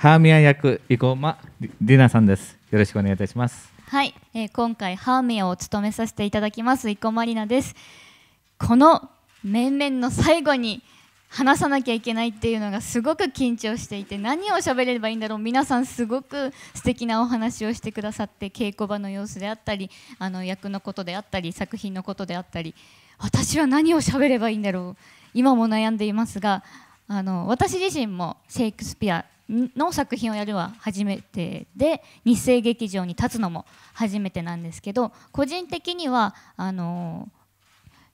ハーミア役生駒里奈さんですよろしくお願いいたしますはい、えー、今回ハーミアを務めさせていただきます生駒里奈ですこの面々の最後に話さなきゃいけないっていうのがすごく緊張していて何を喋ればいいんだろう皆さんすごく素敵なお話をしてくださって稽古場の様子であったりあの役のことであったり作品のことであったり私は何を喋ればいいんだろう今も悩んでいますがあの私自身もシェイクスピアの作品をやるは初めてで日生劇場に立つのも初めてなんですけど個人的にはあの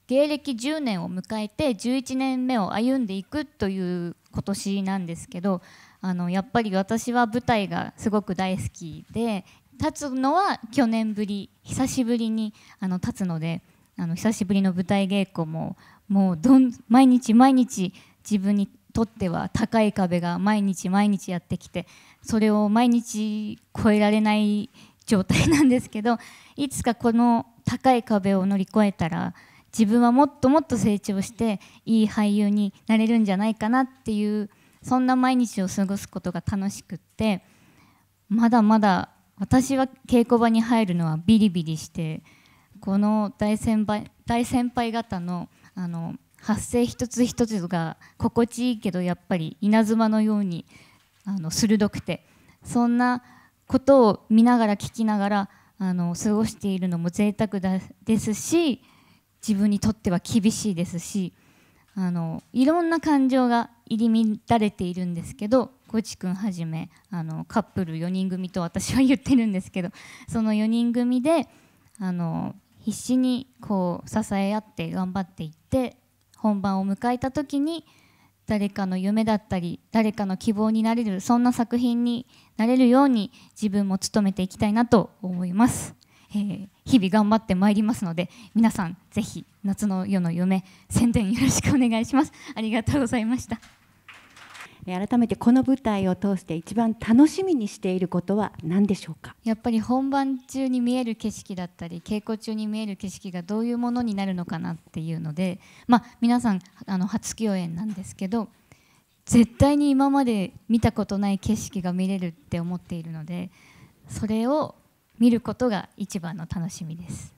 芸歴10年を迎えて11年目を歩んでいくという今年なんですけどあのやっぱり私は舞台がすごく大好きで立つのは去年ぶり久しぶりにあの立つのであの久しぶりの舞台稽古ももうどん毎日毎日自分にとっては高い壁が毎日毎日やってきてそれを毎日越えられない状態なんですけどいつかこの高い壁を乗り越えたら自分はもっともっと成長していい俳優になれるんじゃないかなっていうそんな毎日を過ごすことが楽しくってまだまだ私は稽古場に入るのはビリビリしてこの大先輩大先輩方のあの発声一つ一つが心地いいけどやっぱり稲妻のようにあの鋭くてそんなことを見ながら聞きながらあの過ごしているのも贅沢だですし自分にとっては厳しいですしあのいろんな感情が入り乱れているんですけどコチ君はじめあのカップル4人組と私は言ってるんですけどその4人組であの必死にこう支え合って頑張っていって本番を迎えた時に誰かの夢だったり誰かの希望になれるそんな作品になれるように自分も努めていきたいなと思います、えー、日々頑張ってまいりますので皆さんぜひ夏の夜の夢宣伝よろしくお願いしますありがとうございました改めてこの舞台を通して一番楽しみにしていることは何でしょうかやっぱり本番中に見える景色だったり稽古中に見える景色がどういうものになるのかなっていうので、まあ、皆さんあの初共演なんですけど絶対に今まで見たことない景色が見れるって思っているのでそれを見ることが一番の楽しみです。